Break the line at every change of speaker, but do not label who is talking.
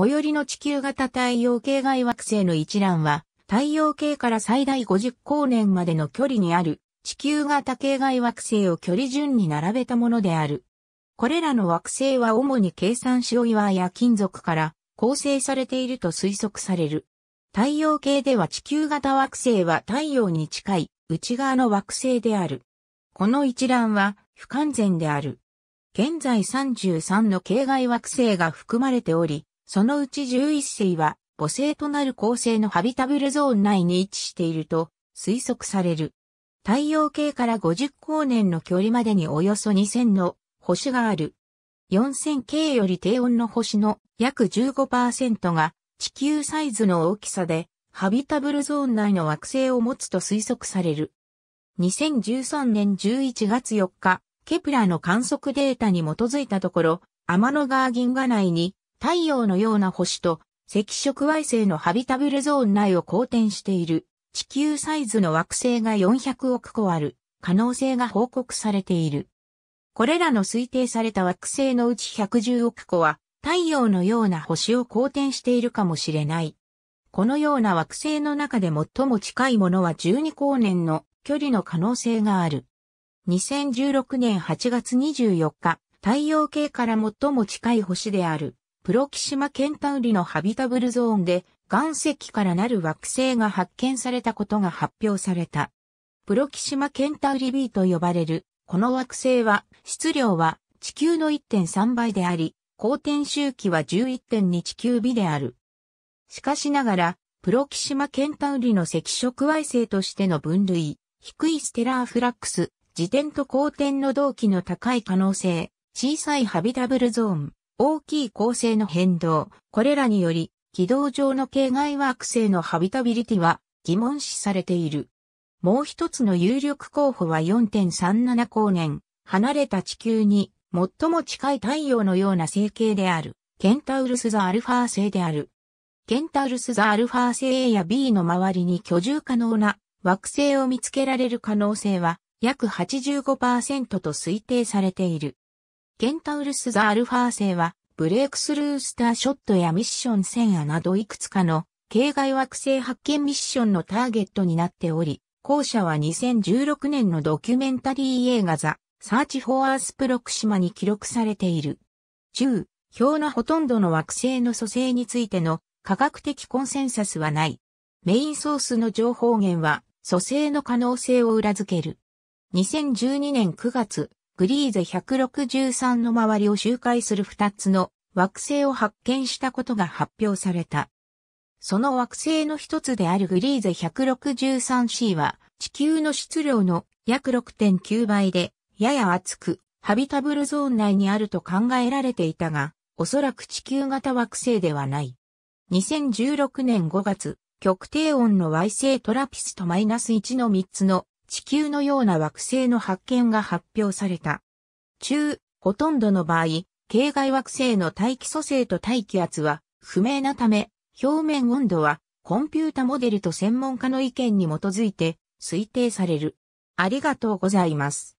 最寄りの地球型太陽系外惑星の一覧は、太陽系から最大50光年までの距離にある地球型系外惑星を距離順に並べたものである。これらの惑星は主に計算し、オ岩や金属から構成されていると推測される。太陽系では地球型惑星は太陽に近い内側の惑星である。この一覧は不完全である。現在33の系外惑星が含まれており、そのうち11世は母星となる恒星のハビタブルゾーン内に位置していると推測される。太陽系から50光年の距離までにおよそ2000の星がある。4000系より低温の星の約15%が地球サイズの大きさでハビタブルゾーン内の惑星を持つと推測される。2013年11月4日、ケプラの観測データに基づいたところ、天の川銀河内に太陽のような星と赤色矮星のハビタブルゾーン内を公転している地球サイズの惑星が400億個ある可能性が報告されている。これらの推定された惑星のうち110億個は太陽のような星を公転しているかもしれない。このような惑星の中で最も近いものは12光年の距離の可能性がある。2016年8月24日、太陽系から最も近い星であるプロキシマケンタウリのハビタブルゾーンで岩石からなる惑星が発見されたことが発表された。プロキシマケンタウリ B と呼ばれる、この惑星は、質量は地球の1.3倍であり、公転周期は11.2地球微である。しかしながら、プロキシマケンタウリの赤色矮星としての分類、低いステラーフラックス、自転と公転の同期の高い可能性、小さいハビタブルゾーン、大きい構成の変動、これらにより、軌道上の系外惑星のハビタビリティは疑問視されている。もう一つの有力候補は4.37光年、離れた地球に最も近い太陽のような星系である、ケンタウルスザアルファ星である。ケンタウルスザアルファ星 A や B の周りに居住可能な惑星を見つけられる可能性は約85%と推定されている。ケンタウルス・ザ・アルファー星は、ブレイクスルースターショットやミッション1000アなどいくつかの、境外惑星発見ミッションのターゲットになっており、後者は2016年のドキュメンタリー映画ザ・サーチ・フォア・ース・プロクシマに記録されている。中、表のほとんどの惑星の蘇生についての科学的コンセンサスはない。メインソースの情報源は、蘇生の可能性を裏付ける。2012年9月、グリーゼ163の周りを周回する2つの惑星を発見したことが発表された。その惑星の一つであるグリーゼ 163C は地球の質量の約6.9倍でやや厚くハビタブルゾーン内にあると考えられていたが、おそらく地球型惑星ではない。2016年5月、極低温の Y 星トラピスト -1 の3つの地球のような惑星の発見が発表された。中、ほとんどの場合、系外惑星の大気組成と大気圧は不明なため、表面温度はコンピュータモデルと専門家の意見に基づいて推定される。ありがとうございます。